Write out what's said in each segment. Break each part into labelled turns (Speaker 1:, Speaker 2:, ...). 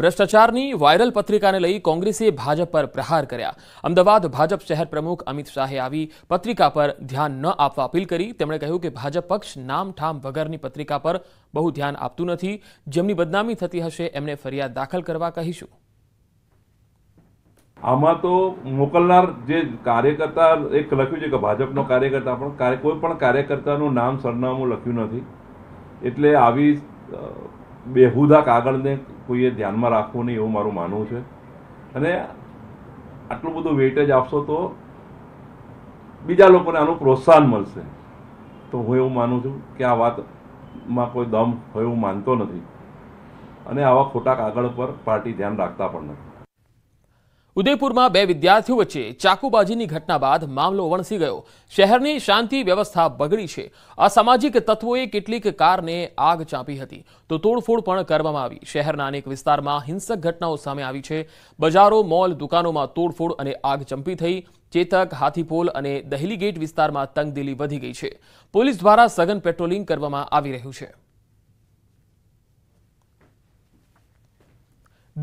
Speaker 1: ભ્રષ્ટાચારની viral પત્રિકાને લઈ કોંગ્રેસે ભાજપ પર પ્રહાર કર્યા અમદાવાદ ભાજપ શહેર પ્રમુખ અમિત શાહે આવી પત્રિકા પર ધ્યાન ન આપવા અપીલ કરી તેમણે કહ્યું કે ભાજપ પક્ષ નામઠામ વગરની પત્રિકા પર બહુ ધ્યાન આપતું નથી જેમની બદનામી થતી હશે એમને ફરિયાદ દાખલ કરવા કહીશું
Speaker 2: આમાં તો મોકલનાર જે કાર્યકર્તા એક લખ્યું છે કે ભાજપનો કાર્યકર્તા પણ કોઈ પણ કાર્યકર્તાનું નામ સરનામું લખ્યું નથી એટલે આવી બેહુદા કાગળને કોઈએ ધ્યાનમાં રાખવું નહીં એવું મારું માનવું છે અને આટલું બધું વેટેજ આપશો તો બીજા લોકોને આનું પ્રોત્સાહન મળશે તો હું એવું માનું છું
Speaker 1: કે આ વાતમાં કોઈ દમ હોય એવું માનતો નથી અને આવા ખોટા કાગળ પર પાર્ટી ધ્યાન રાખતા પણ નથી ઉદયપુરમાં બે વિદ્યાર્થીઓ વચ્ચે ચાકુબાજીની ઘટના બાદ મામલો વણસી ગયો શહેરની શાંતિ વ્યવસ્થા બગડી છે અસામાજિક તત્વોએ કેટલીક કારને આગ ચાંપી હતી તો તોડફોડ પણ કરવામાં આવી શહેરના અનેક વિસ્તારમાં હિંસક ઘટનાઓ સામે આવી છે બજારો મોલ દુકાનોમાં તોડફોડ અને આગ ચંપી થઈ ચેતક હાથીપોલ અને દહેલી ગેટ વિસ્તારમાં તંગદિલી વધી ગઈ છે પોલીસ દ્વારા સઘન પેટ્રોલિંગ કરવામાં આવી રહ્યું છે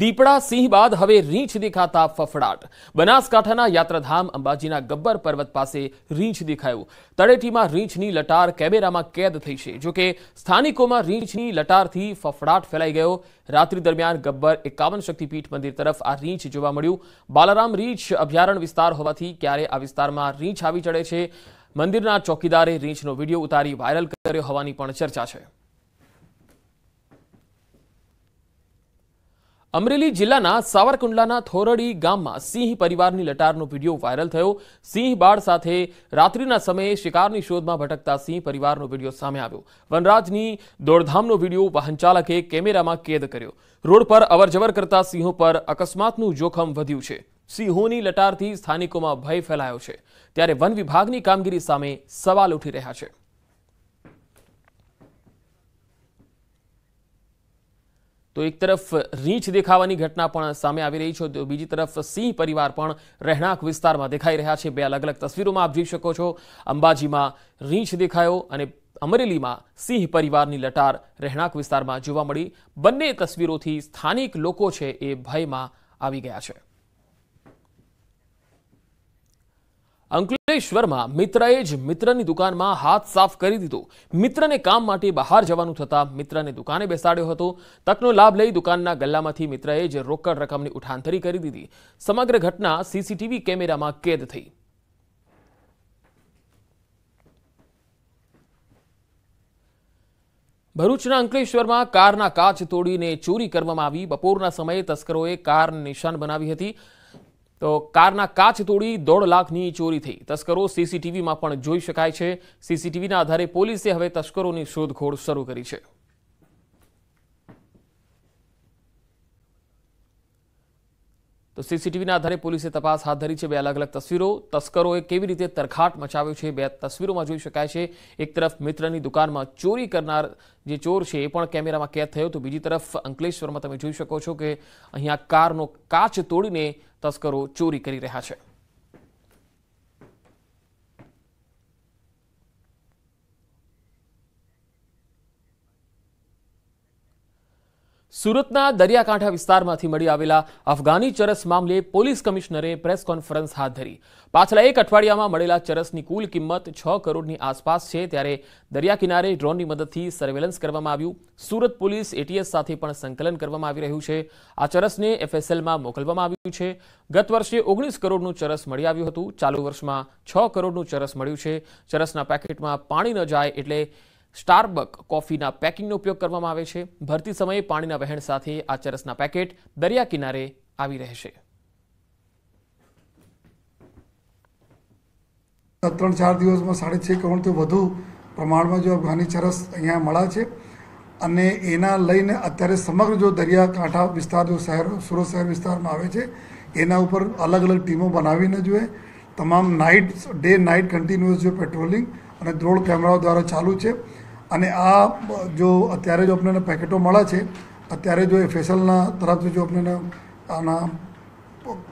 Speaker 1: દીપડા સિંહ બાદ હવે રીંછ દેખાતા ફફડાટ બનાસકાંઠાના યાત્રાધામ અંબાજીના ગબ્બર પર્વત પાસે રીંછ દેખાયું તળેટીમાં રીંછની લટાર કેમેરામાં કેદ થઈ છે જોકે સ્થાનિકોમાં રીંછની લટારથી ફફડાટ ફેલાઈ ગયો રાત્રિ દરમિયાન ગબ્બર એકાવન શક્તિપીઠ મંદિર તરફ આ રીંછ જોવા મળ્યું બાલારામ રીંછ અભયારણ્ય વિસ્તાર હોવાથી ક્યારે આ વિસ્તારમાં રીંછ આવી ચડે છે મંદિરના ચોકીદારે રીંછનો વિડીયો ઉતારી વાયરલ કર્યો હોવાની પણ ચર્ચા છે અમરેલી જિલ્લાના સાવરકુંડલાના થોરડી ગામમાં સિંહ પરિવારની લટારનો વિડીયો વાયરલ થયો સિંહ બાળ સાથે રાત્રિના સમયે શિકારની શોધમાં ભટકતા સિંહ પરિવારનો વિડીયો સામે આવ્યો વનરાજની દોડધામનો વિડીયો વાહન ચાલકે કેમેરામાં કેદ કર્યો રોડ પર અવરજવર કરતા સિંહો પર અકસ્માતનું જોખમ વધ્યું છે સિંહોની લટારથી સ્થાનિકોમાં ભય ફેલાયો છે ત્યારે વન વિભાગની કામગીરી સામે સવાલ ઉઠી રહ્યા છે તો એક તરફ રીંછ દેખાવાની ઘટના પણ સામે આવી રહી છે તો બીજી તરફ સિંહ પરિવાર પણ રહેણાંક વિસ્તારમાં દેખાઈ રહ્યા છે બે અલગ અલગ તસવીરોમાં આપ જોઈ શકો છો અંબાજીમાં રીંછ દેખાયો અને અમરેલીમાં સિંહ પરિવારની લટાર રહેણાંક વિસ્તારમાં જોવા મળી બંને તસવીરોથી સ્થાનિક લોકો છે એ ભયમાં આવી ગયા છે અંકલેશ્વરમાં મિત્રએ જ મિત્રની દુકાનમાં હાથ સાફ કરી દીધો મિત્રને કામ માટે બહાર જવાનું થતાં મિત્રને દુકાને બેસાડ્યો હતો તકનો લાભ લઈ દુકાનના ગલ્લામાંથી મિત્રએ જ રોકડ રકમની ઉઠાંતરી કરી દીધી સમગ્ર ઘટના સીસીટીવી કેમેરામાં કેદ થઈ ભરૂચના અંકલેશ્વરમાં કારના કાચ તોડીને ચોરી કરવામાં આવી બપોરના સમયે તસ્કરોએ કાર નિશાન બનાવી હતી તો કારના કાચ તોડી દોઢ લાખની ચોરી થઈ તસ્કરો સીસીટીવીમાં પણ જોઈ શકાય છે સીસીટીવીના આધારે પોલીસે હવે તસ્કરોની શોધખોળ શરૂ કરી છે તો સીસીટીવીના આધારે પોલીસે તપાસ હાથ ધરી છે બે અલગ અલગ તસવીરો તસ્કરોએ કેવી રીતે તરખાટ મચાવ્યો છે બે તસવીરોમાં જોઈ શકાય છે એક તરફ મિત્રની દુકાનમાં ચોરી કરનાર જે ચોર છે એ પણ કેમેરામાં કેદ થયો તો બીજી તરફ અંકલેશ્વરમાં તમે જોઈ શકો છો કે અહીંયા કારનો કાચ તોડીને તસ્કરો ચોરી કરી રહ્યા છે સુરતના દરિયાકાંઠા વિસ્તારમાંથી મળી આવેલા અફઘાની ચરસ મામલે પોલીસ કમિશનરે પ્રેસ કોન્ફરન્સ હાથ ધરી પાછલા એક અઠવાડિયામાં મળેલા ચરસની કુલ કિંમત છ કરોડની આસપાસ છે ત્યારે દરિયા કિનારે ડ્રોનની મદદથી સર્વેલન્સ કરવામાં આવ્યું સુરત પોલીસ એટીએસ સાથે પણ સંકલન કરવામાં આવી રહ્યું છે આ ચરસને એફએસએલમાં મોકલવામાં આવ્યું છે ગત વર્ષે ઓગણીસ કરોડનું ચરસ મળી આવ્યું હતું ચાલુ વર્ષમાં છ કરોડનું ચરસ મળ્યું છે ચરસના પેકેટમાં પાણી ન જાય એટલે સ્ટારબક કોફીના પેકિંગનો ઉપયોગ કરવામાં આવે છે ભરતી સમયે પાણીના વહેણ સાથે આ ચરસના પેકેટ દરિયા કિનારે આવી રહેશે
Speaker 2: ત્રણ ચાર દિવસમાં સાડી છ કરોડથી વધુ પ્રમાણમાં જો અફઘાની ચરસ અહીંયા મળ્યા છે અને એના લઈને અત્યારે સમગ્ર જો દરિયાકાંઠા વિસ્તાર જો શહેર સુરત શહેર વિસ્તારમાં આવે છે એના ઉપર અલગ અલગ ટીમો બનાવીને જોઈએ તમામ નાઇટ ડે નાઇટ કન્ટિન્યુઅસ જો પેટ્રોલિંગ અને દ્રોણ કેમેરાઓ દ્વારા ચાલુ છે અને આ જો અત્યારે જો આપણને પેકેટો મળે છે અત્યારે જો એ ફેસલના તરફથી જો આપણને આના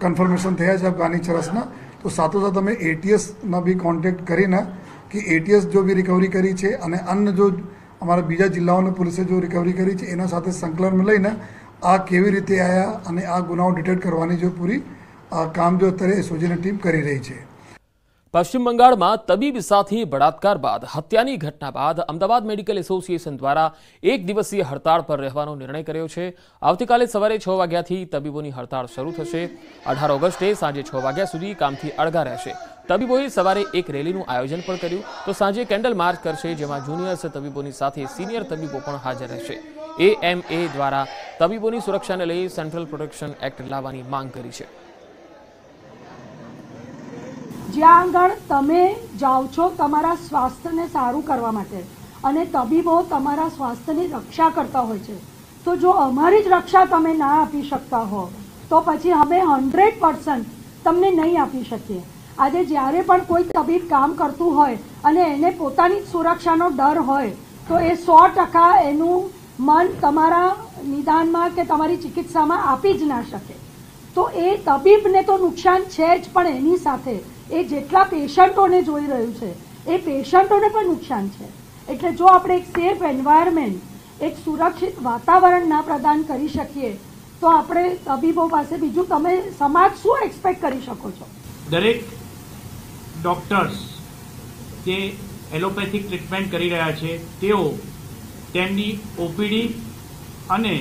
Speaker 2: કન્ફર્મેશન થયા છે અફઘાની ચરસના તો સાથોસાથ અમે એટીએસના બી કોન્ટેક્ટ કરીને કે એટીએસ જો બી રિકવરી કરી છે અને અન્ય જો અમારા બીજા જિલ્લાઓની પોલીસે જો રિકવરી કરી છે એના સાથે સંકલન લઈને આ કેવી રીતે આવ્યા અને આ ગુનાઓ ડિટેક્ટ કરવાની જો પૂરી કામ જો અત્યારે એસઓજીની ટીમ કરી રહી છે
Speaker 1: પશ્ચિમ બંગાળમાં તબીબ સાથી બળાત્કાર બાદ હત્યાની ઘટના બાદ અમદાવાદ મેડિકલ એસોસિએશન દ્વારા એક દિવસીય હડતાળ પર રહેવાનો નિર્ણય કર્યો છે આવતીકાલે સવારે છ વાગ્યાથી તબીબોની હડતાળ શરૂ થશે અઢાર ઓગસ્ટે સાંજે છ વાગ્યા સુધી કામથી અળગા રહેશે તબીબોએ સવારે એક રેલીનું આયોજન પણ કર્યું તો સાંજે કેન્ડલ માર્ચ કરશે જેમાં જુનિયર્સ તબીબોની સાથે સિનિયર તબીબો પણ હાજર રહેશે એએમએ દ્વારા તબીબોની સુરક્ષાને લઈ સેન્ટ્રલ પ્રોટેક્શન એક્ટ લાવવાની માંગ કરી છે
Speaker 2: જ્યાં આગળ તમે જાઓ છો તમારા સ્વાસ્થ્યને સારું કરવા માટે અને તબીબો તમારા સ્વાસ્થ્યની રક્ષા કરતા હોય છે તો જો અમારી જ રક્ષા તમે ના આપી શકતા હો તો પછી અમે હન્ડ્રેડ પર્સન્ટ તમને નહીં આપી શકીએ આજે જ્યારે પણ કોઈ તબીબ કામ કરતું હોય અને એને પોતાની જ સુરક્ષાનો ડર હોય તો એ સો ટકા એનું મન તમારા નિદાનમાં કે તમારી ચિકિત્સામાં આપી જ ના શકે તો એ તબીબને તો નુકસાન છે જ પણ એની સાથે એ જેટલા પેશન્ટોને જોઈ રહ્યું છે એ પેશન્ટોને પણ નુકસાન છે એટલે જો આપણે એક સેફ એન્વાયરમેન્ટ એક સુરક્ષિત વાતાવરણ ના પ્રદાન કરી શકીએ તો આપણે તબીબો પાસે બીજું તમે સમાજ શું એક્સપેક્ટ કરી શકો છો દરેક ડૉક્ટર્સ જે એલોપેથિક ટ્રીટમેન્ટ કરી રહ્યા છે તેઓ તેમની ઓપીડી અને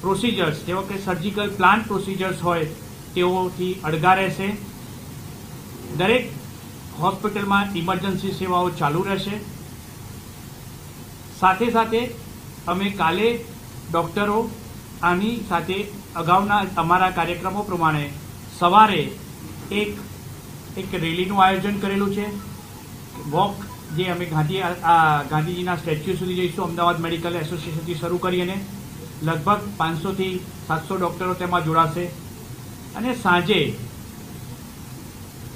Speaker 2: પ્રોસિજર્સ જેવા કે સર્જિકલ પ્લાન્ટ પ્રોસિજર્સ હોય તેઓથી અડગા રહેશે દરેક હોસ્પિટલમાં ઇમરજન્સી સેવાઓ ચાલુ રહેશે સાથે સાથે અમે કાલે ડૉક્ટરો આની સાથે અગાઉના અમારા કાર્યક્રમો પ્રમાણે સવારે એક એક રેલીનું આયોજન કરેલું છે વોક જે અમે ગાંધી ગાંધીજીના સ્ટેચ્યુ સુધી જઈશું અમદાવાદ મેડિકલ એસોસિએશનથી શરૂ કરીને લગભગ પાંચસોથી સાતસો ડૉક્ટરો તેમાં જોડાશે અને સાંજે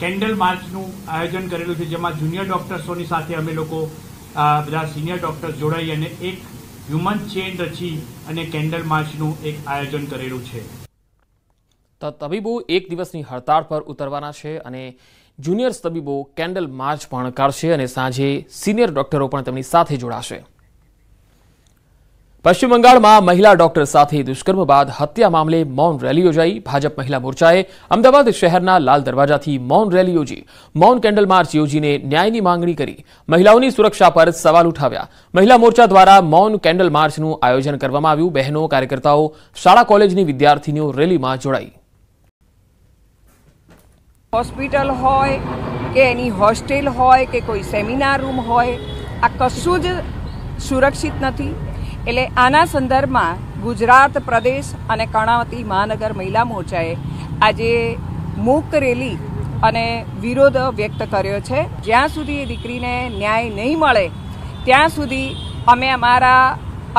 Speaker 2: કેન્ડલ માર્ચનું આયોજન કરેલું છે જેમાં જુનિયર ડોક્ટર્સોની સાથે અમે લોકો બધા સિનિયર ડૉક્ટર્સ જોડાઈ અને એક હ્યુમન ચેન રચી અને કેન્ડલ માર્ચનું એક આયોજન
Speaker 1: કરેલું છે તો તબીબો એક દિવસની હડતાળ પર ઉતરવાના છે અને જુનિયર્સ તબીબો કેન્ડલ માર્ચ પણ કાઢશે અને સાંજે સિનિયર ડોક્ટરો પણ તેમની સાથે જોડાશે પશ્ચિમ બંગાળમાં મહિલા ડોક્ટર સાથે દુષ્કર્મ બાદ હત્યા મામલે મૌન રેલી યોજાઈ ભાજપ મહિલા મોરચાએ અમદાવાદ શહેરના લાલ દરવાજાથી મૌન રેલી યોજી મૌન કેન્ડલ માર્ચ યોજીને ન્યાયની માંગણી કરી મહિલાઓની સુરક્ષા પર સવાલ ઉઠાવ્યા મહિલા મોરચા દ્વારા મૌન કેન્ડલ માર્ચનું આયોજન કરવામાં આવ્યું બહેનો કાર્યકર્તાઓ શાળા કોલેજની વિદ્યાર્થીનીઓ રેલીમાં જોડાઈ
Speaker 2: હોસ્પિટલ હોય કે એની હોસ્ટેલ હોય કે કોઈ સેમિનાર રૂમ હોય આ કશું જ સુરક્ષિત નથી એટલે આના સંદર્ભમાં ગુજરાત પ્રદેશ અને કર્ણાવતી મહાનગર મહિલા મોરચાએ આજે મૂક રેલી અને વિરોધ વ્યક્ત કર્યો છે જ્યાં સુધી એ દીકરીને ન્યાય નહીં મળે ત્યાં સુધી અમે અમારા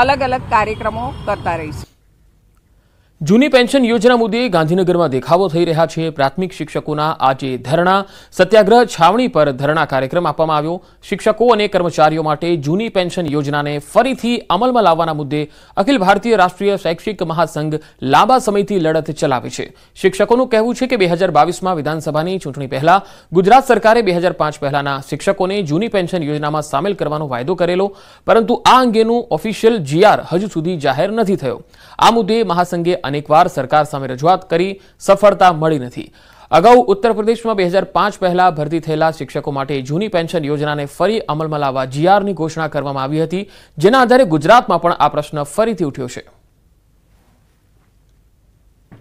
Speaker 2: અલગ અલગ કાર્યક્રમો કરતા રહીશું
Speaker 1: જૂની પેન્શન યોજના મુદ્દે ગાંધીનગરમાં દેખાવો થઈ રહ્યા છે પ્રાથમિક શિક્ષકોના આજે ધરણા સત્યાગ્રહ છાવણી પર ધરણા કાર્યક્રમ આપવામાં આવ્યો શિક્ષકો અને કર્મચારીઓ માટે જૂની પેન્શન યોજનાને ફરીથી અમલમાં લાવવાના મુદ્દે અખિલ ભારતીય રાષ્ટ્રીય શૈક્ષિક મહાસંઘ લાંબા સમયથી લડત ચલાવે છે શિક્ષકોનું કહેવું છે કે બે હજાર બાવીસમાં વિધાનસભાની ચૂંટણી પહેલા ગુજરાત સરકારે બે હજાર પાંચ પહેલાના શિક્ષકોને જૂની પેન્શન યોજનામાં સામેલ કરવાનો વાયદો કરેલો પરંતુ આ અંગેનું ઓફિશિયલ જીઆર હજુ સુધી જાહેર નથી થયો આ મુદ્દે મહાસંઘે અનેકવાર સરકાર સામે રજૂઆત કરી સફળતા મળી નથી અગાઉ ઉત્તર પ્રદેશમાં બે હજાર પાંચ પહેલાં ભરતી થયેલા શિક્ષકો માટે જૂની પેન્શન યોજનાને ફરી અમલમાં લાવવા જીઆરની ઘોષણા કરવામાં આવી હતી જેના આધારે ગુજરાતમાં પણ આ પ્રશ્ન ફરીથી ઉઠ્યો છે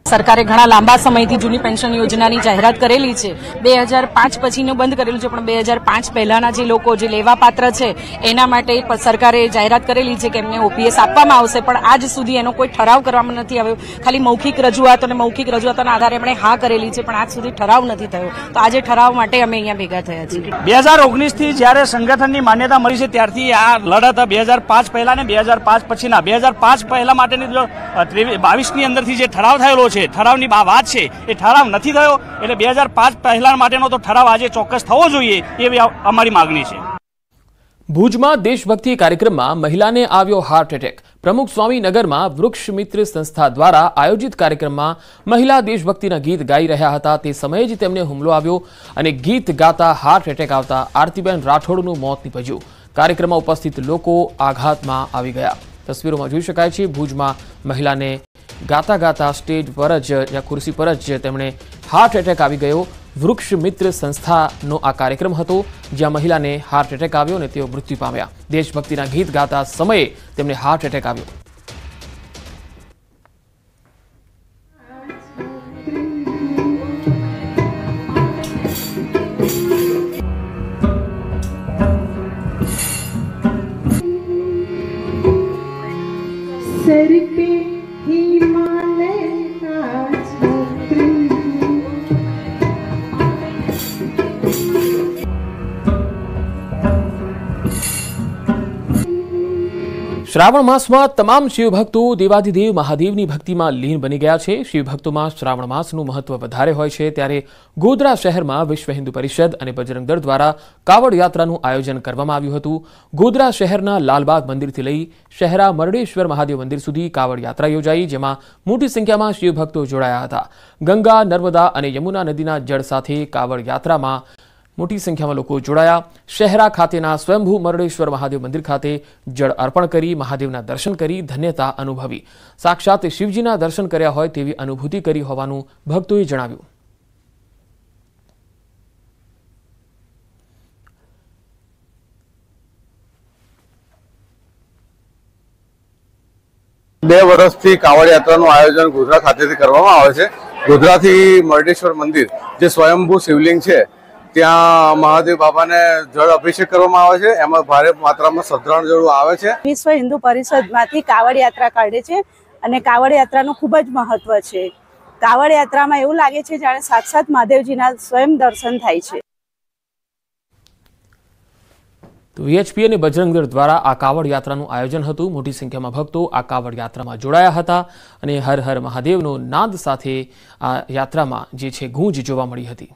Speaker 2: સરકારે ઘણા લાંબા સમયથી જૂની પેન્શન યોજનાની જાહેરાત કરેલી છે બે હજાર પાંચ પછીનું બંધ કરેલું છે પણ બે હજાર પાંચ પહેલાના જે લોકો જે લેવાપાત્ર છે એના માટે સરકારે જાહેરાત કરેલી છે કે એમને ઓપીએસ આપવામાં આવશે પણ આજ સુધી એનો કોઈ ઠરાવ કરવામાં નથી આવ્યો ખાલી મૌખિક રજૂઆત અને મૌખિક રજૂઆતોના આધારે એમણે હા કરેલી છે પણ આજ સુધી ઠરાવ નથી થયો તો આજે ઠરાવ માટે અમે અહીંયા ભેગા થયા છીએ બે હજાર ઓગણીસથી જ્યારે સંગઠનની માન્યતા મળી છે ત્યારથી આ લડત બે હજાર પાંચ પહેલા ને બે હજાર પાંચ પછીના બે હજાર પાંચ પહેલા માટેની બાવીસની અંદરથી જે ઠરાવ થયેલો છે છે ઠરાવની આ વાત છે એ ઠરાવ નથી થયો એટલે બે હજાર પાંચ પહેલાં માટેનો તો ઠરાવ આજે ચોક્કસ થવો જોઈએ એવી અમારી માગણી છે
Speaker 1: ભુજમાં દેશભક્તિ કાર્યક્રમમાં મહિલાને આવ્યો હાર્ટ એટેક પ્રમુખ સ્વામીનગરમાં વૃક્ષ મિત્ર સંસ્થા દ્વારા આયોજિત કાર્યક્રમમાં મહિલા દેશભક્તિના ગીત ગાઈ રહ્યા હતા તે સમયે જ તેમને હુમલો આવ્યો અને ગીત ગાતા હાર્ટ એટેક આવતા આરતીબેન રાઠોડનું મોત નીપજ્યું કાર્યક્રમમાં ઉપસ્થિત લોકો આઘાતમાં આવી ગયા તસવીરોમાં જોઈ શકાય છે ભુજમાં મહિલાને ગાતા ગાતા સ્ટેજ પર જ યા ખુરશી પર જ તેમણે હાર્ટ એટેક આવી ગયો વૃક્ષ મિત્ર સંસ્થાનો આ કાર્યક્રમ હતો જ્યાં મહિલાને હાર્ટ એટેક આવ્યો અને તેઓ મૃત્યુ પામ્યા દેશભક્તિના ગીત ગાતા સમયે તેમને હાર્ટ એટેક આવ્યો શ્રાવણ માસમાં તમામ શિવભક્તો દેવાધિદેવ મહાદેવની ભક્તિમાં લીન બની ગયા છે શિવભક્તોમાં શ્રાવણ માસનું મહત્વ વધારે હોય છે ત્યારે ગોધરા શહેરમાં વિશ્વ હિન્દુ પરિષદ અને બજરંગ દળ દ્વારા કાવડ યાત્રાનું આયોજન કરવામાં આવ્યું હતું ગોધરા શહેરના લાલબાગ મંદિરથી લઈ શહેરા મરડેશ્વર મહાદેવ મંદિર સુધી કાવડ યાત્રા યોજાઈ જેમાં મોટી સંખ્યામાં શિવભક્તો જોડાયા હતા ગંગા નર્મદા અને યમુના નદીના જળ સાથે કાવડ યાત્રામાં મોટી સંખ્યામાં લોકો જોડાયા શહેરા ખાતેના સ્વયંભૂ મરડેશ્વર મહાદેવ મંદિર ખાતે જળ અર્પણ કરી મહાદેવના દર્શન કરી ધન્યતા અનુભવી સાક્ષાત શિવજીના દર્શન કર્યા હોય તેવી અનુભૂતિ કરી હોવાનું ભક્તોએ જણાવ્યું
Speaker 2: બે વર્ષથી કાવડ યાત્રાનું આયોજન ગોધરા ખાતેથી કરવામાં આવે છે ગોધરાથી મરડેશ્વર મંદિર જે સ્વયંભૂ શિવલિંગ છે ત્યાં મહાદેવ બાબાને જળ અભિષેક કરવામાં આવે છે એમાં ભારે માત્રામાં સદ્રાણ જળ આવે છે વિશ્વ હિન્દુ પરિષદમાંથી કાવડ યાત્રા કાઢે છે અને કાવડ યાત્રાનું ખૂબ જ મહત્વ છે કાવડ યાત્રામાં એવું લાગે છે જાણે સાક્ષાત મહાદેવજીના સ્વયં દર્શન થાય છે
Speaker 1: તો વીએચપી અને બજરંગ દળ દ્વારા આ કાવડ યાત્રાનું આયોજન હતું મોટી સંખ્યામાં ભક્તો આ કાવડ યાત્રામાં જોડાયા હતા અને હર હર મહાદેવનો નાદ સાથે આ યાત્રામાં જે છે ગૂંજ જોવા મળી હતી